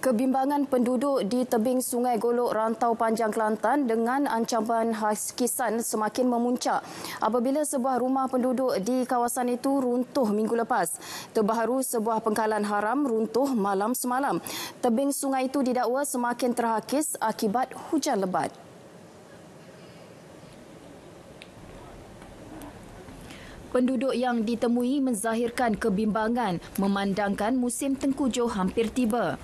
Kebimbangan penduduk di tebing Sungai Golok Rantau Panjang Kelantan dengan ancaman haskisan semakin memuncak apabila sebuah rumah penduduk di kawasan itu runtuh minggu lepas. Terbaru sebuah pengkalan haram runtuh malam semalam. Tebing sungai itu didakwa semakin terhakis akibat hujan lebat. Penduduk yang ditemui menzahirkan kebimbangan memandangkan musim tengkujuh hampir tiba.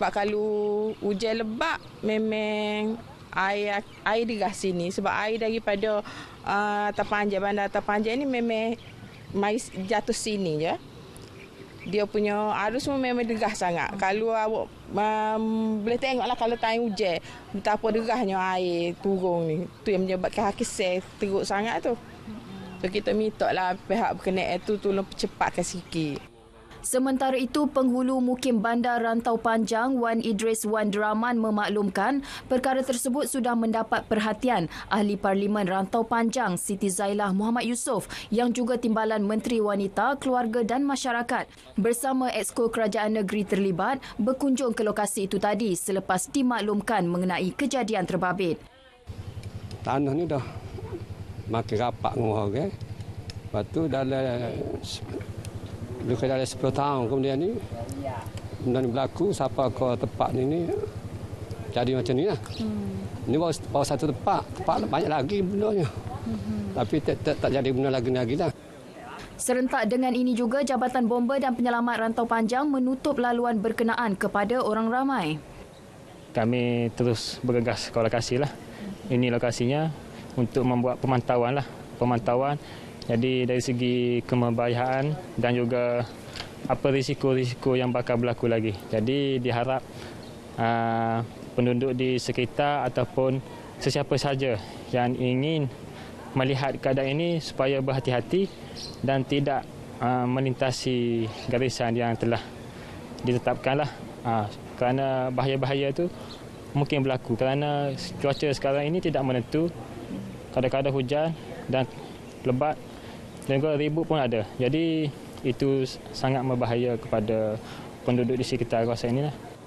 Sebab kalau hujan lebat memang air air di sini sebab air daripada uh, atas panjang bandar atas panjang ni memang mai jatuh sini ya. Dia punya arus pun memang degah sangat. Kalau awak um, boleh tengoklah kalau time hujan betapa degahnya air turun ni. Tu yang menyebabkan hak teruk sangat tu. So kita minta lah pihak berkenaan tu tolong percepatkan sikit. Sementara itu, penghulu Mukim Bandar Rantau Panjang Wan Idris Wan Draman memaklumkan perkara tersebut sudah mendapat perhatian Ahli Parlimen Rantau Panjang Siti Zailah Muhammad Yusof yang juga Timbalan Menteri Wanita, Keluarga dan Masyarakat bersama Exko Kerajaan Negeri terlibat berkunjung ke lokasi itu tadi selepas dimaklumkan mengenai kejadian terbabit. Tanah ni dah makin rapat dengan orang. Okay? Lepas tu dalam dia kerja dah 10 tahun kemudian ni. Kemudian berlaku siapa ke tempat ni ni. Jadi macam ni lah. Hmm. baru, baru satu tempat. Tempat banyak lagi benarnya. Hmm. Tapi tak, tak, tak jadi benda lagi-lagi lah. Serentak dengan ini juga, Jabatan Bomba dan Penyelamat Rantau Panjang menutup laluan berkenaan kepada orang ramai. Kami terus bergegas ke lokasi. Lah. Ini lokasinya untuk membuat pemantauan. Lah. Pemantauan jadi dari segi kemabahayaan dan juga apa risiko-risiko yang bakal berlaku lagi. Jadi diharap uh, penduduk di sekitar ataupun sesiapa saja yang ingin melihat keadaan ini supaya berhati-hati dan tidak uh, melintasi garisan yang telah ditetapkanlah. Uh, kerana bahaya-bahaya itu mungkin berlaku kerana cuaca sekarang ini tidak menentu. Kadang-kadang hujan dan lebat dan juga ribut pun ada. Jadi itu sangat berbahaya kepada penduduk di sekitar kawasan inilah.